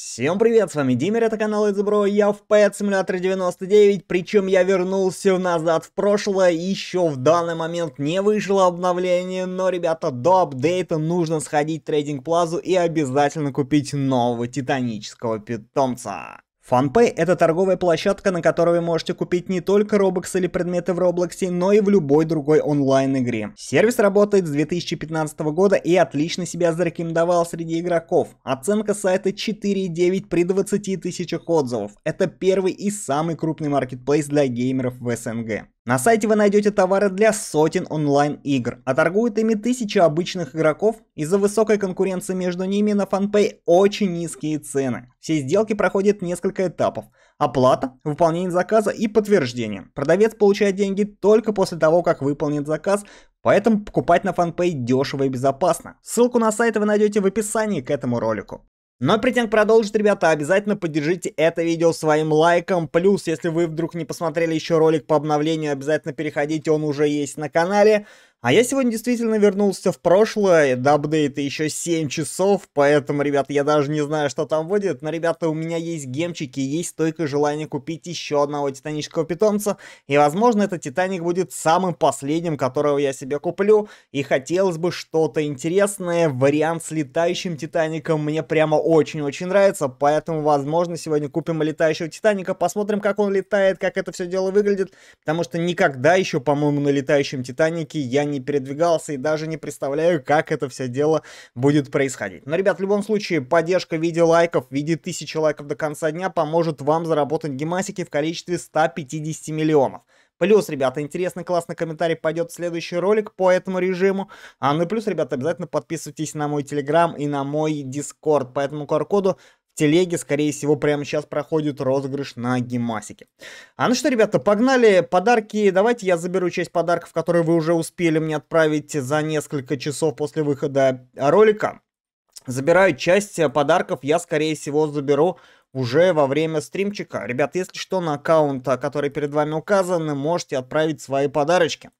Всем привет, с вами Димер, это канал Изобро, я в Pet Simulator 99, причем я вернулся назад в прошлое, еще в данный момент не вышло обновление, но, ребята, до апдейта нужно сходить в трейдинг плазу и обязательно купить нового титанического питомца. FunPay – это торговая площадка, на которой вы можете купить не только Robux или предметы в Roblox, но и в любой другой онлайн-игре. Сервис работает с 2015 года и отлично себя зарекомендовал среди игроков. Оценка сайта 4,9 при 20 тысячах отзывов. Это первый и самый крупный маркетплейс для геймеров в СНГ. На сайте вы найдете товары для сотен онлайн-игр, а торгуют ими тысячи обычных игроков. Из-за высокой конкуренции между ними на FanPay очень низкие цены. Все сделки проходят несколько этапов. Оплата, выполнение заказа и подтверждение. Продавец получает деньги только после того, как выполнит заказ, поэтому покупать на FanPay дешево и безопасно. Ссылку на сайт вы найдете в описании к этому ролику. Но перед тем, продолжить, ребята, обязательно поддержите это видео своим лайком. Плюс, если вы вдруг не посмотрели еще ролик по обновлению, обязательно переходите, он уже есть на канале. А я сегодня действительно вернулся в прошлое, до апдейта еще 7 часов, поэтому, ребята, я даже не знаю, что там будет, но, ребята, у меня есть гемчики, есть стойкое желание купить еще одного титанического питомца, и, возможно, этот титаник будет самым последним, которого я себе куплю, и хотелось бы что-то интересное, вариант с летающим титаником мне прямо очень-очень нравится, поэтому, возможно, сегодня купим летающего титаника, посмотрим, как он летает, как это все дело выглядит, потому что никогда еще, по-моему, на летающем титанике я не передвигался и даже не представляю, как это все дело будет происходить. Но, ребят, в любом случае, поддержка в виде лайков, в виде тысячи лайков до конца дня поможет вам заработать гемасики в количестве 150 миллионов. Плюс, ребята, интересный классный комментарий пойдет в следующий ролик по этому режиму. А ну и плюс, ребята, обязательно подписывайтесь на мой телеграм и на мой дискорд по этому QR-коду телеге, скорее всего, прямо сейчас проходит розыгрыш на гемасике. А ну что, ребята, погнали, подарки, давайте я заберу часть подарков, которые вы уже успели мне отправить за несколько часов после выхода ролика. Забираю часть э, подарков, я, скорее всего, заберу уже во время стримчика. Ребят, если что, на аккаунт, э, который перед вами указан, можете отправить свои подарочки.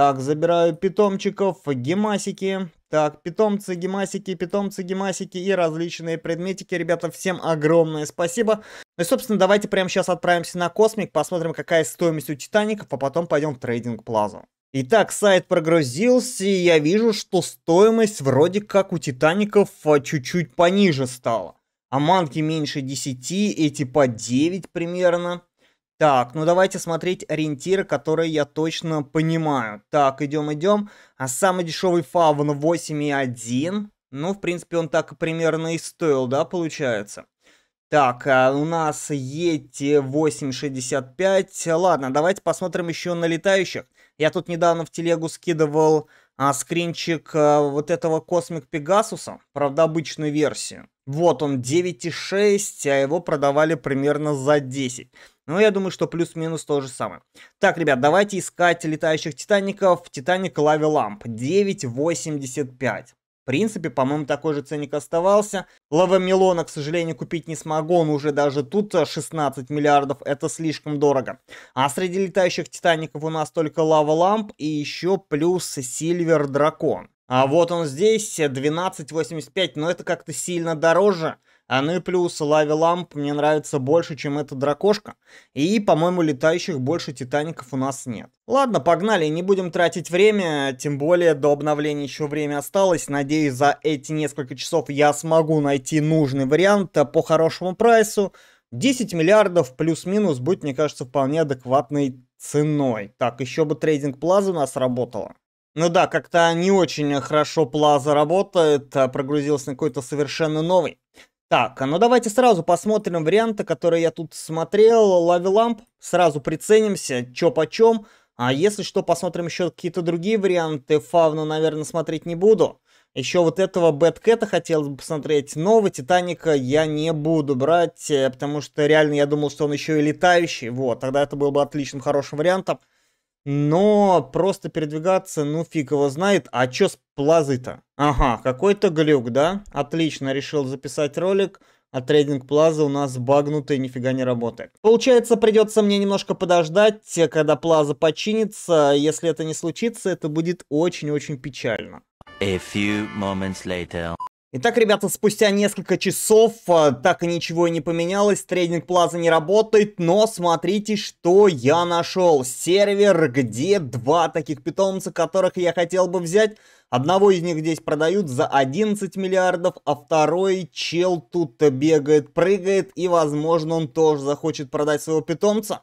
Так, забираю питомчиков, гемасики. Так, питомцы, гемасики, питомцы, гемасики и различные предметики. Ребята, всем огромное спасибо. Ну и, собственно, давайте прямо сейчас отправимся на Космик, посмотрим, какая стоимость у Титаников, а потом пойдем в трейдинг плазу. Итак, сайт прогрузился, и я вижу, что стоимость вроде как у Титаников а, чуть-чуть пониже стала. А манки меньше 10, эти по 9 примерно. Так, ну давайте смотреть ориентиры, которые я точно понимаю. Так, идем, идем. А самый дешевый фавн 8,1. Ну, в принципе, он так примерно и стоил, да, получается. Так, а у нас Yeti 8.65. Ладно, давайте посмотрим еще на летающих. Я тут недавно в телегу скидывал а, скринчик а, вот этого космик Пегасуса, правда, обычную версию. Вот он, 9.6, а его продавали примерно за 10. Ну я думаю, что плюс-минус то же самое. Так, ребят, давайте искать летающих титаников. Титаник Лавиламп 9.85. В принципе, по-моему, такой же ценник оставался. Лава Милона, к сожалению, купить не смогу. Он уже даже тут 16 э, миллиардов. Это слишком дорого. А среди летающих титаников у нас только Лава Ламп и еще плюс Сильвер Дракон. А вот он здесь, 12.85, э, но это как-то сильно дороже. А ну и плюс лави-ламп мне нравится больше, чем эта дракошка. И, по-моему, летающих больше титаников у нас нет. Ладно, погнали, не будем тратить время, тем более до обновления еще время осталось. Надеюсь, за эти несколько часов я смогу найти нужный вариант по хорошему прайсу. 10 миллиардов плюс-минус будет, мне кажется, вполне адекватной ценой. Так, еще бы трейдинг плаза у нас работала. Ну да, как-то не очень хорошо Плаза работает, а прогрузился на какой-то совершенно новый. Так, а ну давайте сразу посмотрим варианты, которые я тут смотрел. Лавиламп, сразу приценимся, чё почем. А если что, посмотрим еще какие-то другие варианты. Фавну, наверное, смотреть не буду. Еще вот этого Бэткэта хотел бы посмотреть. Нового Титаника я не буду брать, э, потому что реально я думал, что он еще и летающий. Вот, тогда это было бы отличным, хорошим вариантом. Но просто передвигаться, ну фиг его знает. А чё с плазой-то? Ага, какой-то глюк, да? Отлично, решил записать ролик. А трейдинг плазы у нас багнутый, нифига не работает. Получается, придется мне немножко подождать, когда плаза починится. Если это не случится, это будет очень-очень печально. A few moments later. Итак, ребята, спустя несколько часов а, так и ничего и не поменялось, трейдинг плаза не работает, но смотрите, что я нашел. Сервер, где два таких питомца, которых я хотел бы взять. Одного из них здесь продают за 11 миллиардов, а второй чел тут бегает, прыгает, и, возможно, он тоже захочет продать своего питомца.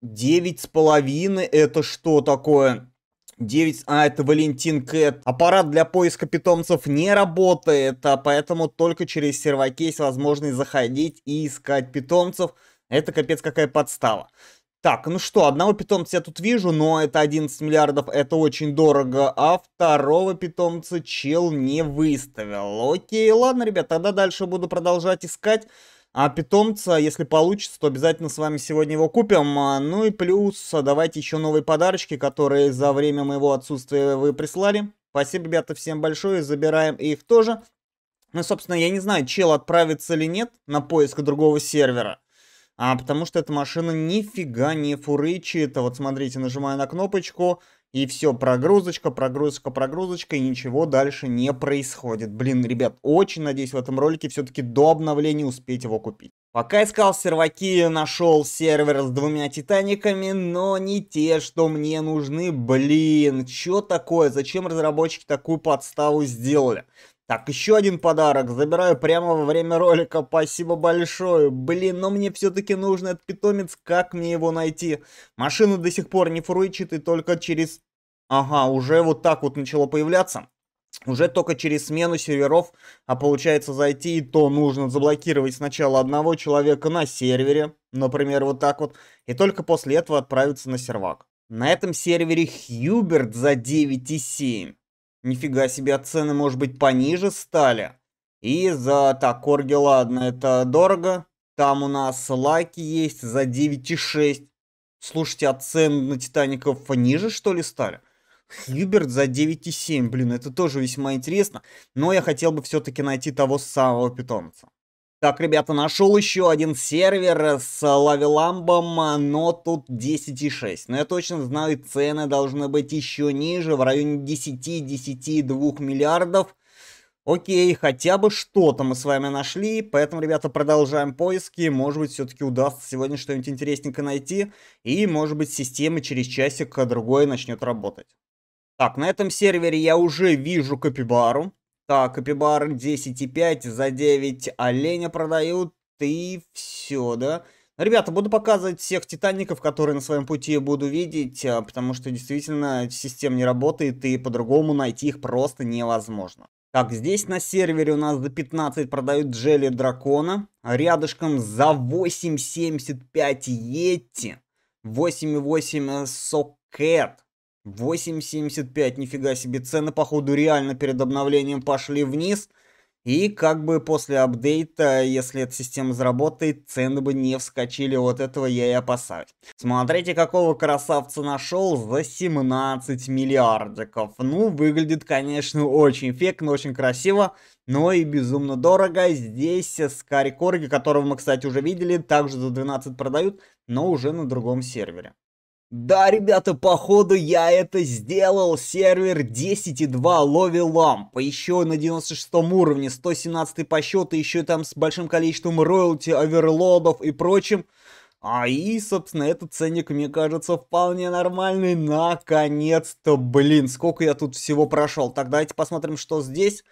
Девять с половиной, это что такое? 9, а это Валентин Кэт. Аппарат для поиска питомцев не работает, а поэтому только через серваки возможно возможность заходить и искать питомцев. Это капец какая подстава. Так, ну что, одного питомца я тут вижу, но это 11 миллиардов, это очень дорого, а второго питомца чел не выставил. Окей, ладно, ребят, тогда дальше буду продолжать искать а питомца, если получится, то обязательно с вами сегодня его купим. А, ну и плюс, а, давайте еще новые подарочки, которые за время моего отсутствия вы прислали. Спасибо, ребята, всем большое, забираем их тоже. Ну, собственно, я не знаю, чел отправится или нет на поиск другого сервера. А, потому что эта машина нифига не фурычит. А вот смотрите, нажимаю на кнопочку, и все, прогрузочка, прогрузочка, прогрузочка, и ничего дальше не происходит. Блин, ребят, очень надеюсь в этом ролике все-таки до обновления успеть его купить. Пока искал серваки, нашел сервер с двумя титаниками, но не те, что мне нужны. Блин, что такое? Зачем разработчики такую подставу сделали? Так, еще один подарок. Забираю прямо во время ролика. Спасибо большое. Блин, но мне все-таки нужен этот питомец. Как мне его найти? Машина до сих пор не фурычит и только через... Ага, уже вот так вот начало появляться. Уже только через смену серверов, а получается зайти и то нужно заблокировать сначала одного человека на сервере, например, вот так вот, и только после этого отправиться на сервак. На этом сервере Хьюберт за 9,7. Нифига себе, а цены, может быть, пониже стали? И за... Так, Орги, ладно, это дорого. Там у нас лайки есть за 9,6. Слушайте, а цены на Титаников ниже, что ли, стали? Хьюберт за 9,7, блин, это тоже весьма интересно. Но я хотел бы все-таки найти того самого питомца. Так, ребята, нашел еще один сервер с лавеламбом, но тут 10,6. Но я точно знаю, цены должны быть еще ниже, в районе 10-10,2 миллиардов. Окей, хотя бы что-то мы с вами нашли, поэтому, ребята, продолжаем поиски. Может быть, все-таки удастся сегодня что-нибудь интересненькое найти. И, может быть, система через часик-другой начнет работать. Так, на этом сервере я уже вижу капибару. Так, капибар 10,5 за 9 оленя продают. И все, да? Ребята, буду показывать всех титаников, которые на своем пути буду видеть, а, потому что действительно система не работает, и по-другому найти их просто невозможно. Так, здесь на сервере у нас за 15 продают джели дракона, а рядышком за 8,75 йети, 8,8 сокет, 8.75, нифига себе, цены походу реально перед обновлением пошли вниз. И как бы после апдейта, если эта система заработает, цены бы не вскочили, вот этого я и опасаюсь. Смотрите, какого красавца нашел за 17 миллиардиков. Ну, выглядит, конечно, очень эффектно, очень красиво, но и безумно дорого. Здесь Скари Корги, которого мы, кстати, уже видели, также за 12 продают, но уже на другом сервере. Да, ребята, походу я это сделал. Сервер 10.2 Лови ламп, Еще на 96 уровне, 117 по счету, еще там с большим количеством роялти, оверлодов и прочим. А и, собственно, этот ценник, мне кажется, вполне нормальный. Наконец-то, блин, сколько я тут всего прошел. Так, давайте посмотрим, что здесь.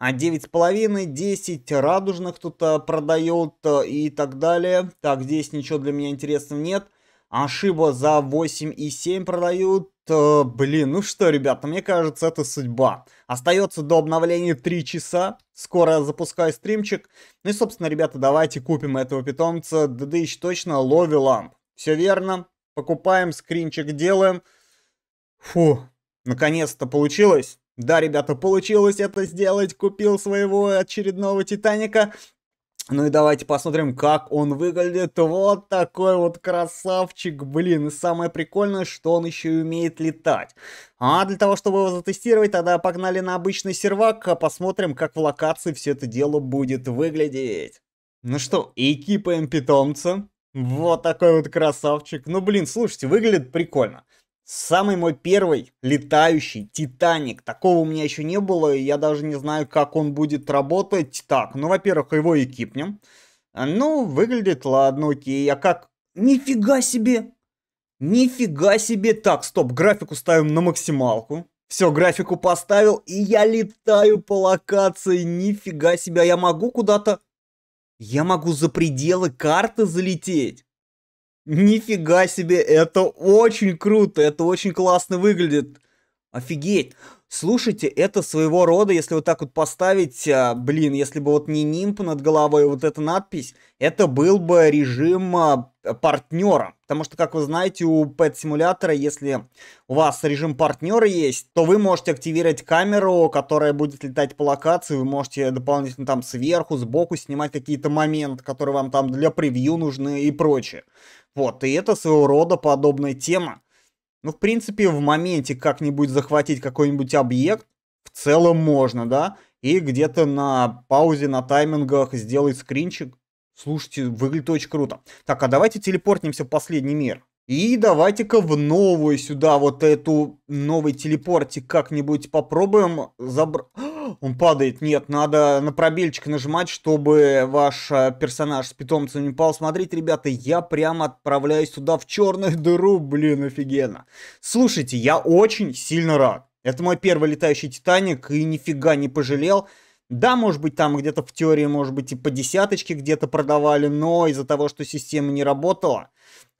А 9,5, 10 радужных тут а, продает а, и так далее. Так, здесь ничего для меня интересного нет. Ашиба за 8,7 продают. Э, блин, ну что, ребята, мне кажется, это судьба. Остается до обновления 3 часа. Скоро запускаю стримчик. Ну и, собственно, ребята, давайте купим этого питомца. ДД еще точно лови ламп. Все верно. Покупаем, скринчик делаем. Фу, наконец-то получилось. Да, ребята, получилось это сделать. Купил своего очередного Титаника. Ну и давайте посмотрим, как он выглядит. Вот такой вот красавчик, блин. И самое прикольное, что он еще и умеет летать. А для того, чтобы его затестировать, тогда погнали на обычный сервак. А посмотрим, как в локации все это дело будет выглядеть. Ну что, экипаем питомца. Вот такой вот красавчик. Ну блин, слушайте, выглядит прикольно. Самый мой первый летающий Титаник. Такого у меня еще не было, и я даже не знаю, как он будет работать. Так, ну, во-первых, его экипнем. А, ну, выглядит, ладно, окей. А как? Нифига себе! Нифига себе! Так, стоп, графику ставим на максималку. Все, графику поставил, и я летаю по локации. Нифига себе, а я могу куда-то... Я могу за пределы карты залететь. Нифига себе, это очень круто, это очень классно выглядит. Офигеть. Слушайте, это своего рода, если вот так вот поставить, а, блин, если бы вот не нимп над головой, вот эта надпись, это был бы режим а, партнера. Потому что, как вы знаете, у Pet симулятора, если у вас режим партнера есть, то вы можете активировать камеру, которая будет летать по локации, вы можете дополнительно там сверху, сбоку снимать какие-то моменты, которые вам там для превью нужны и прочее. Вот, и это своего рода подобная тема. Ну, в принципе, в моменте как-нибудь захватить какой-нибудь объект в целом можно, да? И где-то на паузе, на таймингах сделать скринчик. Слушайте, выглядит очень круто. Так, а давайте телепортнемся в последний мир. И давайте-ка в новую сюда, вот эту новый телепортик как-нибудь попробуем забрать он падает. Нет, надо на пробельчик нажимать, чтобы ваш э, персонаж с питомцем не пал. Смотрите, ребята, я прямо отправляюсь туда в черную дыру. Блин, офигенно. Слушайте, я очень сильно рад. Это мой первый летающий Титаник, и нифига не пожалел. Да, может быть, там где-то в теории, может быть, и по десяточке где-то продавали, но из-за того, что система не работала.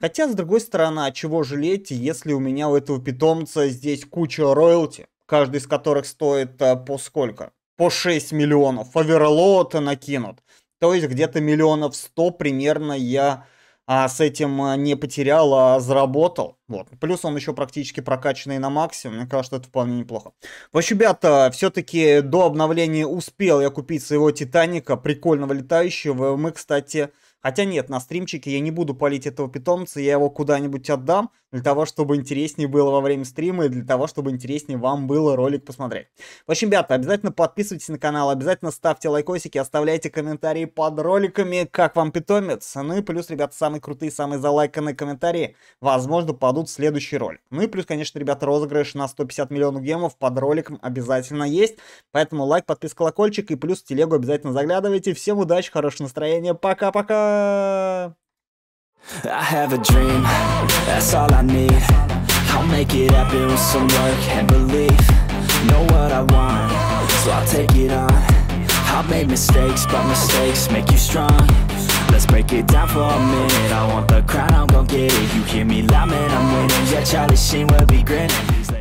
Хотя, с другой стороны, а чего жалеть, если у меня у этого питомца здесь куча роялти каждый из которых стоит э, по сколько? По 6 миллионов. Оверлота накинут. То есть где-то миллионов 100 примерно я а с этим э, не потерял, а заработал. Вот. Плюс он еще практически прокачанный на максимум. Мне кажется, это вполне неплохо. В общем, ребята, все-таки до обновления успел я купить своего Титаника, прикольного летающего. Мы, кстати, Хотя нет, на стримчике я не буду палить этого питомца, я его куда-нибудь отдам, для того, чтобы интереснее было во время стрима, и для того, чтобы интереснее вам было ролик посмотреть. В общем, ребята, обязательно подписывайтесь на канал, обязательно ставьте лайкосики, оставляйте комментарии под роликами, как вам питомец. Ну и плюс, ребята, самые крутые, самые залайканные комментарии, возможно, падут в следующий ролик. Ну и плюс, конечно, ребята, розыгрыш на 150 миллионов гемов под роликом обязательно есть, поэтому лайк, подписка, колокольчик и плюс телегу обязательно заглядывайте. Всем удачи, хорошего настроения, пока-пока! I have a dream, that's all I need I'll make it happen with some work and belief Know what I want, so I'll take it on I've made mistakes, but mistakes make you strong Let's break it down for a minute I want the crown, I'm gon' get it You hear me loud, man, I'm winning Yeah, Charlie Sheen will be grinning